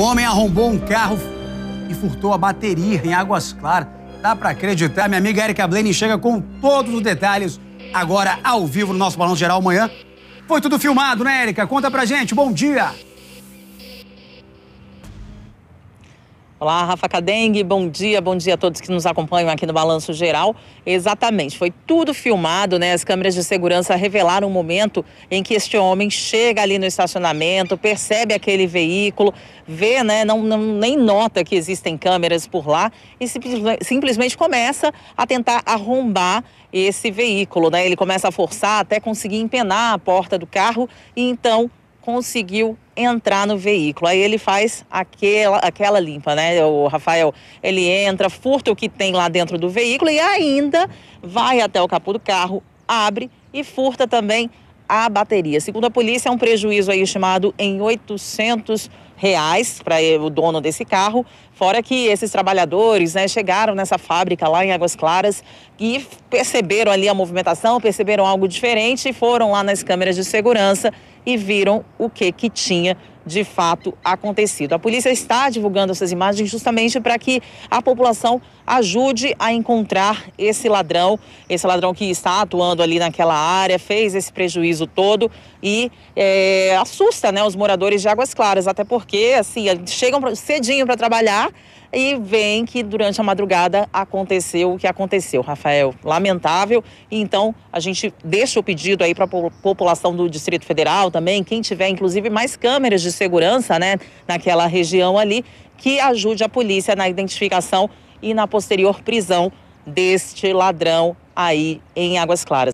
Um homem arrombou um carro e furtou a bateria em Águas Claras. Dá para acreditar, minha amiga Erika Blaine chega com todos os detalhes agora ao vivo no nosso Balão Geral amanhã. Foi tudo filmado, né, Erika? Conta pra gente. Bom dia! Olá, Rafa Cadengue, bom dia, bom dia a todos que nos acompanham aqui no Balanço Geral. Exatamente, foi tudo filmado, né? As câmeras de segurança revelaram o um momento em que este homem chega ali no estacionamento, percebe aquele veículo, vê, né? Não, não nem nota que existem câmeras por lá e simplesmente começa a tentar arrombar esse veículo, né? Ele começa a forçar até conseguir empenar a porta do carro e então conseguiu entrar no veículo. Aí ele faz aquela, aquela limpa, né? O Rafael, ele entra, furta o que tem lá dentro do veículo e ainda vai até o capô do carro, abre e furta também a bateria. Segundo a polícia, é um prejuízo aí estimado em 800 reais para o dono desse carro, fora que esses trabalhadores né, chegaram nessa fábrica lá em Águas Claras e perceberam ali a movimentação, perceberam algo diferente e foram lá nas câmeras de segurança e viram o que que tinha de fato acontecido. A polícia está divulgando essas imagens justamente para que a população ajude a encontrar esse ladrão, esse ladrão que está atuando ali naquela área, fez esse prejuízo todo e é, assusta né, os moradores de Águas Claras, até porque porque assim, chegam cedinho para trabalhar e veem que durante a madrugada aconteceu o que aconteceu, Rafael. Lamentável. Então, a gente deixa o pedido aí para a população do Distrito Federal também, quem tiver inclusive mais câmeras de segurança, né, naquela região ali, que ajude a polícia na identificação e na posterior prisão deste ladrão aí em Águas Claras.